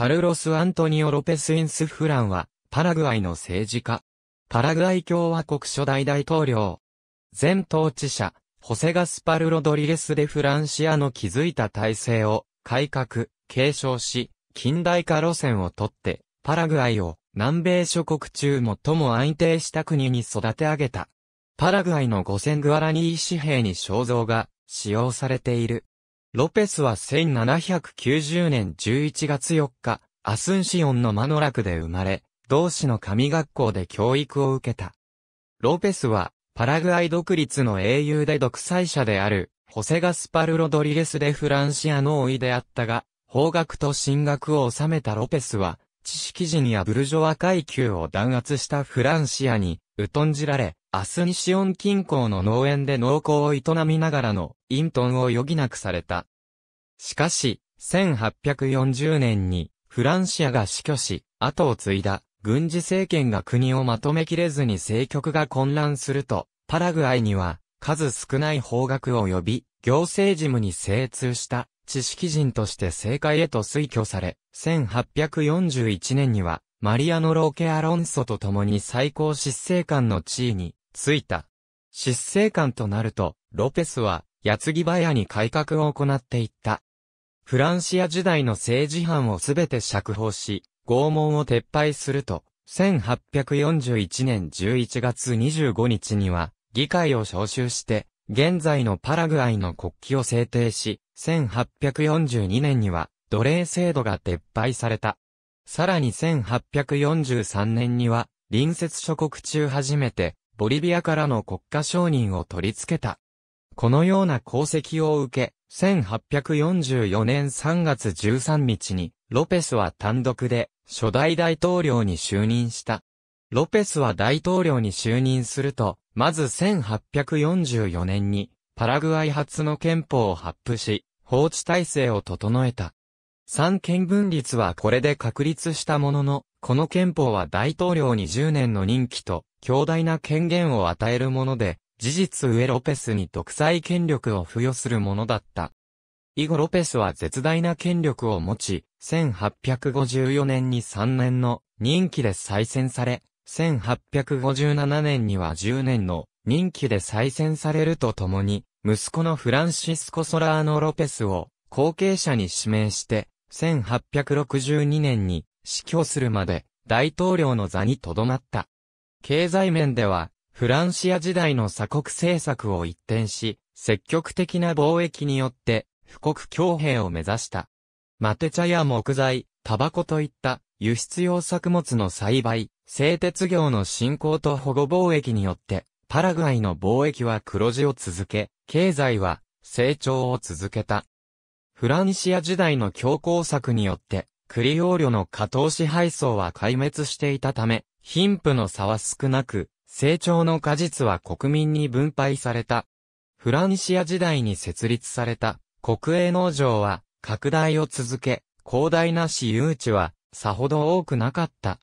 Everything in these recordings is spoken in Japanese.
カルロス・アントニオ・ロペス・インス・フランは、パラグアイの政治家。パラグアイ共和国初代大統領。前統治者、ホセガスパル・ロドリゲス・デ・フランシアの築いた体制を、改革、継承し、近代化路線をとって、パラグアイを南米諸国中最も安定した国に育て上げた。パラグアイの5000グアラニー紙幣に肖像が使用されている。ロペスは1790年11月4日、アスンシオンのマノラクで生まれ、同市の神学校で教育を受けた。ロペスは、パラグアイ独立の英雄で独裁者である、ホセガスパル・ロドリゲス・でフランシアの老いであったが、法学と神学を収めたロペスは、知識人やブルジョワ階級を弾圧したフランシアに、疎んじられ、アスニシオン近郊の農園で農耕を営みながらの、隠遁を余儀なくされた。しかし、1840年にフランシアが死去し、後を継いだ軍事政権が国をまとめきれずに政局が混乱すると、パラグアイには数少ない方角を呼び、行政事務に精通した知識人として政界へと推挙され、1841年にはマリアノ・ローケ・アロンソと共に最高執政官の地位についた。執政官となると、ロペスは、矢継ぎ早に改革を行っていった。フランシア時代の政治犯をすべて釈放し、拷問を撤廃すると、1841年11月25日には、議会を招集して、現在のパラグアイの国旗を制定し、1842年には奴隷制度が撤廃された。さらに1843年には、隣接諸国中初めて、ボリビアからの国家承認を取り付けた。このような功績を受け、1844年3月13日に、ロペスは単独で、初代大統領に就任した。ロペスは大統領に就任すると、まず1844年に、パラグアイ初の憲法を発布し、法治体制を整えた。三権分立はこれで確立したものの、この憲法は大統領に10年の任期と、強大な権限を与えるもので、事実上ロペスに独裁権力を付与するものだった。以後ロペスは絶大な権力を持ち、1854年に3年の任期で再選され、1857年には10年の任期で再選されるとともに、息子のフランシスコ・ソラーノ・ロペスを後継者に指名して、1862年に死去するまで大統領の座に留まった。経済面では、フランシア時代の鎖国政策を一転し、積極的な貿易によって、富国強兵を目指した。マテ茶や木材、タバコといった輸出用作物の栽培、製鉄業の振興と保護貿易によって、パラグアイの貿易は黒字を続け、経済は成長を続けた。フランシア時代の強硬策によって、クリオーリョの下等支配層は壊滅していたため、貧富の差は少なく、成長の果実は国民に分配された。フランシア時代に設立された国営農場は拡大を続け、広大な私有地はさほど多くなかった。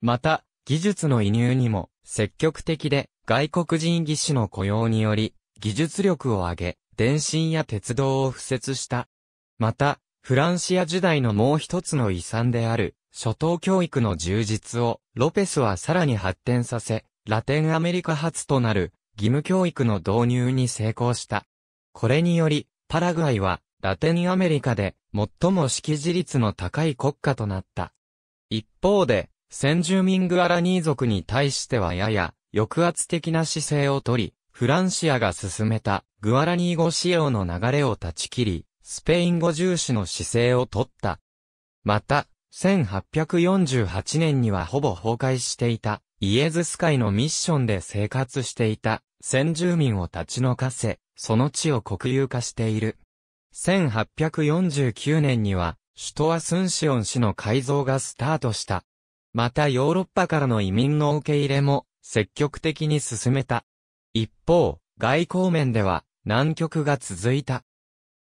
また、技術の移入にも積極的で外国人技師の雇用により技術力を上げ、電信や鉄道を敷設した。また、フランシア時代のもう一つの遺産である初等教育の充実をロペスはさらに発展させ、ラテンアメリカ初となる義務教育の導入に成功した。これにより、パラグアイはラテンアメリカで最も識字率の高い国家となった。一方で、先住民グアラニー族に対してはやや抑圧的な姿勢をとり、フランシアが進めたグアラニー語使用の流れを断ち切り、スペイン語重視の姿勢をとった。また、1848年にはほぼ崩壊していたイエズス会のミッションで生活していた先住民を立ち退かせ、その地を国有化している。1849年には、首都アスンシオン市の改造がスタートした。またヨーロッパからの移民の受け入れも積極的に進めた。一方、外交面では難局が続いた。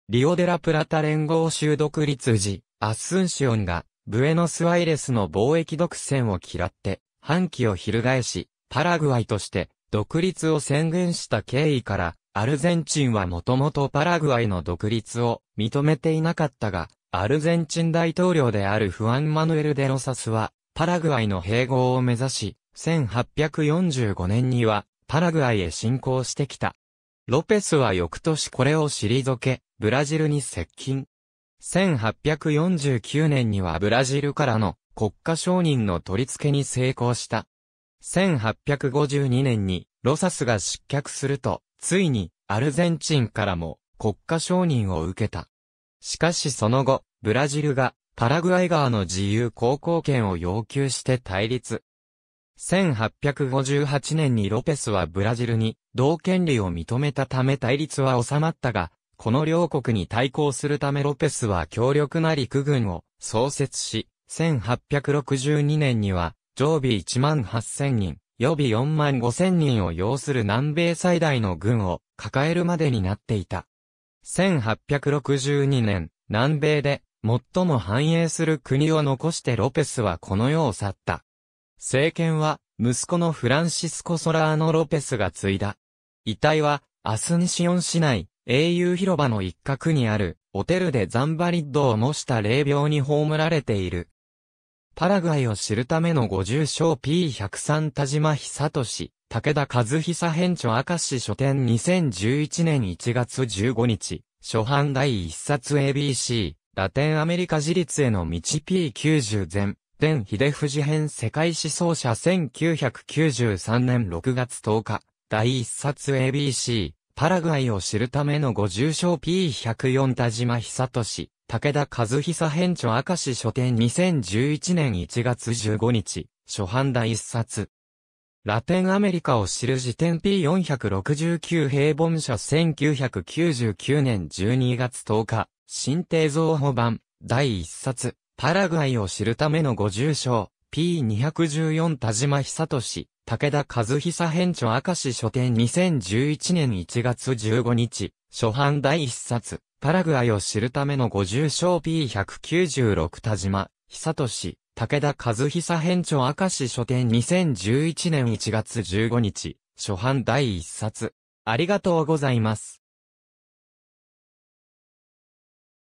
リオデラプラタ連合州独立時、アスンシオンがブエノスアイレスの貿易独占を嫌って、反旗を翻し、パラグアイとして独立を宣言した経緯から、アルゼンチンはもともとパラグアイの独立を認めていなかったが、アルゼンチン大統領であるフアン・マヌエル・デロサスは、パラグアイの併合を目指し、1845年には、パラグアイへ侵攻してきた。ロペスは翌年これを退け、ブラジルに接近。1849年にはブラジルからの国家承認の取り付けに成功した。1852年にロサスが失脚すると、ついにアルゼンチンからも国家承認を受けた。しかしその後、ブラジルがパラグアイ側の自由航行権を要求して対立。1858年にロペスはブラジルに同権利を認めたため対立は収まったが、この両国に対抗するためロペスは強力な陸軍を創設し、1862年には、常備1万8000人、予備4万5000人を要する南米最大の軍を抱えるまでになっていた。1862年、南米で最も繁栄する国を残してロペスはこの世を去った。政権は息子のフランシスコ・ソラーノ・ロペスが継いだ。遺体はアスニシオン市内英雄広場の一角にあるオテルでザンバリッドを模した霊廟に葬られている。パラグアイを知るための50章 P103 田島久俊、武田和久編著明石書店2011年1月15日、初版第1冊 ABC、ラテンアメリカ自立への道 P90 前、天秀藤編世界思想者1993年6月10日、第1冊 ABC、パラグアイを知るための50章 P104 田島久俊、武田和久編著明石書店2011年1月15日、初版第一冊。ラテンアメリカを知る辞典 P469 平凡社1999年12月10日、新定造法版、第一冊、パラグアイを知るためのご重章、P214 田島久俊、武田和久編著明石書店2011年1月15日、初版第一冊。パラグアイを知るための50章 P196 田島、久市、武田和久編著明石書店2011年1月15日、初版第1冊。ありがとうございます。